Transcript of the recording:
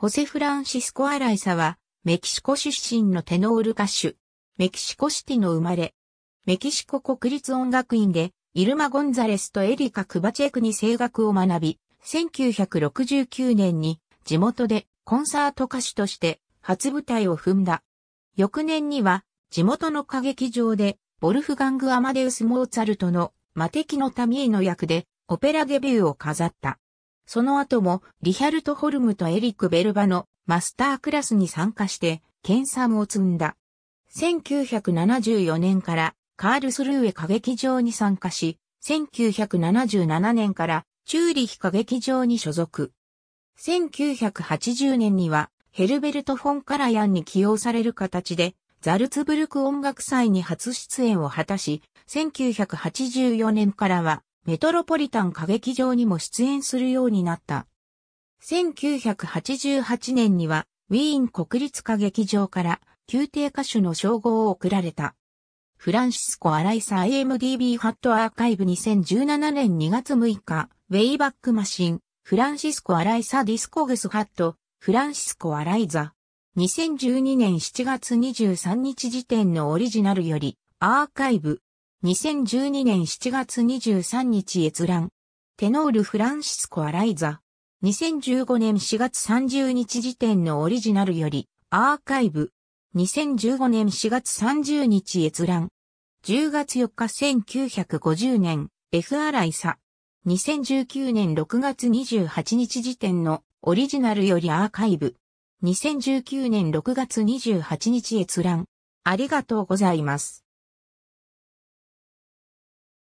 ホセ・フランシスコ・アライサは、メキシコ出身のテノール歌手。メキシコシティの生まれ。メキシコ国立音楽院で、イルマ・ゴンザレスとエリカ・クバチェクに声楽を学び、1969年に地元でコンサート歌手として初舞台を踏んだ。翌年には地元の歌劇場でボルフガング・アマデウス・モーツァルトの魔敵の民への役でオペラデビューを飾った。その後もリヒャルト・ホルムとエリック・ベルバのマスタークラスに参加して研鑽を積んだ。1974年からカールスルーエ歌劇場に参加し、1977年からチューリヒ歌劇場に所属。1980年にはヘルベルト・フォン・カラヤンに起用される形でザルツブルク音楽祭に初出演を果たし、1984年からはメトロポリタン歌劇場にも出演するようになった。1988年には、ウィーン国立歌劇場から宮廷歌手の称号を贈られた。フランシスコ・アライサ AMDB ハットアーカイブ2017年2月6日、ウェイバックマシン、フランシスコ・アライサディスコグスハット、フランシスコ・アライザ。2012年7月23日時点のオリジナルより、アーカイブ、2012年7月23日閲覧。テノール・フランシスコ・アライザ。2015年4月30日時点のオリジナルより、アーカイブ。2015年4月30日閲覧。10月4日1950年、F アライサ。2019年6月28日時点のオリジナルよりアーカイブ。2019年6月28日閲覧。ありがとうございます。